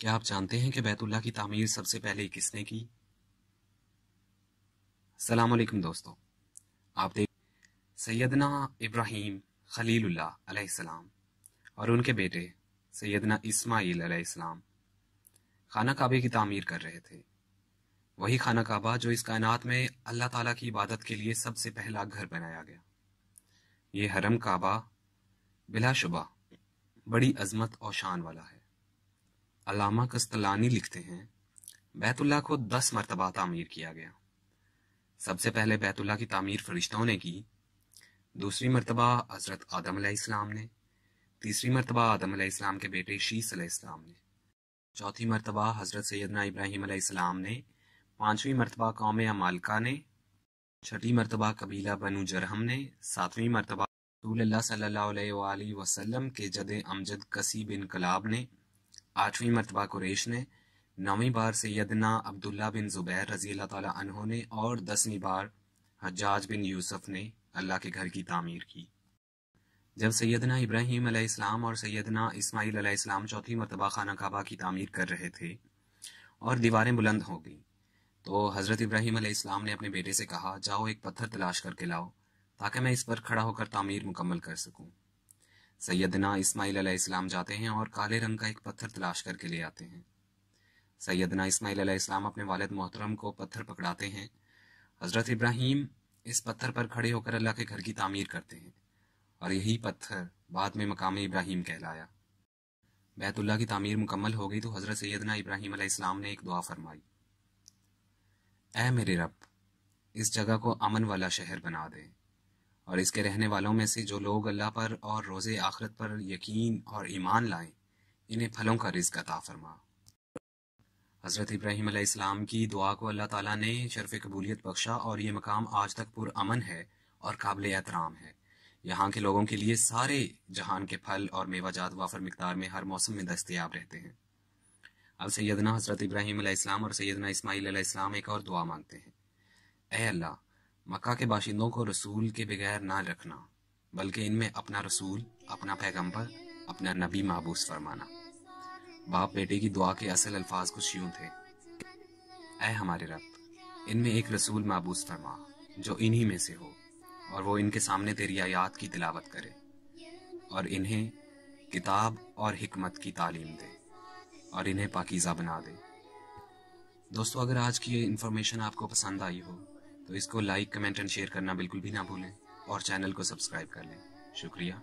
क्या आप जानते हैं कि बैतुल्ला की तामीर सबसे पहले किसने की सलाम दोस्तों आप देख सैदना इब्राहिम खलीलुल्लाम और उनके बेटे सैदना इसमाइल अलैहिस्सलाम खाना काबे की तामीर कर रहे थे वही खाना काबा जो इस कायनात में अल्लाह ताला की इबादत के लिए सबसे पहला घर बनाया गया ये हरम काबा बिलाशुबा बड़ी अजमत और शान वाला है अलामा कस्तलानी लिखते हैं बैतुल्ला को दस मरतबा तामीर किया गया सबसे पहले बैतुल्ला की तामीर फरिश्तों ने की दूसरी मरतबा हजरत आदम इस्लाम ने तीसरी मरतबा आदम इस्लाम के बेटे शीस ने चौथी मरतबा हजरत सैदना इब्राहिम इस्लाम ने पांचवी मरतबा कौम अमालका ने छठी मरतबा कबीला बनु जरहम ने सातवीं मरतबा रसूल सल्ला वसलम के जद अमजद कसी बिन कलाब ने आठवीं मरतबा कुरेश ने नौवीं बार सैदना अब्दुल्ला बिन ज़ुबैर रजी अल्लाह तहों ने और दसवीं बार हजाज बिन यूसुफ ने अल्लाह के घर की तामीर की जब सैदना इब्राहिम अलैहिस्सलाम और सैदना इसमाइल अलैहिस्सलाम चौथी मरतबा खाना काबा की तामीर कर रहे थे और दीवारें बुलंद हो गई तो हज़रत इब्राहिम अलैहिस्सलाम ने अपने बेटे से कहा जाओ एक पत्थर तलाश करके लाओ ताकि मैं इस पर खड़ा होकर तामीर मुकम्मल कर सकूँ सैदना इसमाइल इस्लाम जाते हैं और काले रंग का एक पत्थर तलाश करके ले आते हैं सैदना इसमाइल इस्लाम अपने वालद मोहतरम को पत्थर पकड़ाते हैं हज़रत इब्राहिम इस पत्थर पर खड़े होकर अल्लाह के घर की तामीर करते हैं और यही पत्थर बाद में मकाम इब्राहिम कहलाया बैतुल्ला की तामीर मुकम्मल हो गई तो हज़रत सैदना इब्राहिम इस्लाम ने एक दुआ फरमाई ए मेरे रब इस जगह को अमन वाला शहर बना दें और इसके रहने वालों में से जो लोग अल्लाह पर और रोज़े आखरत पर यकीन और ईमान लाएं इन्हें फलों का रिज्क अता फरमा हज़रत इब्राहिम आसमाम की दुआ को अल्लाह ताला ने शरफ़ कबूलियत बख्शा और ये मकाम आज तक पुरअमन है और काबिल एहतराम है यहाँ के लोगों के लिए सारे जहान के फल और मेवाजात वाफर मकदार में हर मौसम में दस्तियाब रहते हैं अब सैदना हज़रत इब्राहिम आसमाम और सैदना इसमाईल आसमाम एक और दुआ मांगते हैं ए अल्लाह मक्का के बाशिंदों को रसूल के बगैर ना रखना बल्कि इनमें अपना रसूल अपना पैगंबर अपना नबी महबूस फरमाना बाप बेटे की दुआ के असल अल्फाज कुछ यूं थे ऐ हमारे रब इनमें एक रसूल महबूस फरमा जो इन्हीं में से हो और वो इनके सामने तेरी आयात की तिलावत करे और इन्हें किताब और हिकमत की तालीम दे और इन्हें पाकिज़ा बना दे दोस्तों अगर आज की ये इन्फॉर्मेशन आपको पसंद आई हो तो इसको लाइक कमेंट एंड शेयर करना बिल्कुल भी ना भूलें और चैनल को सब्सक्राइब कर लें शुक्रिया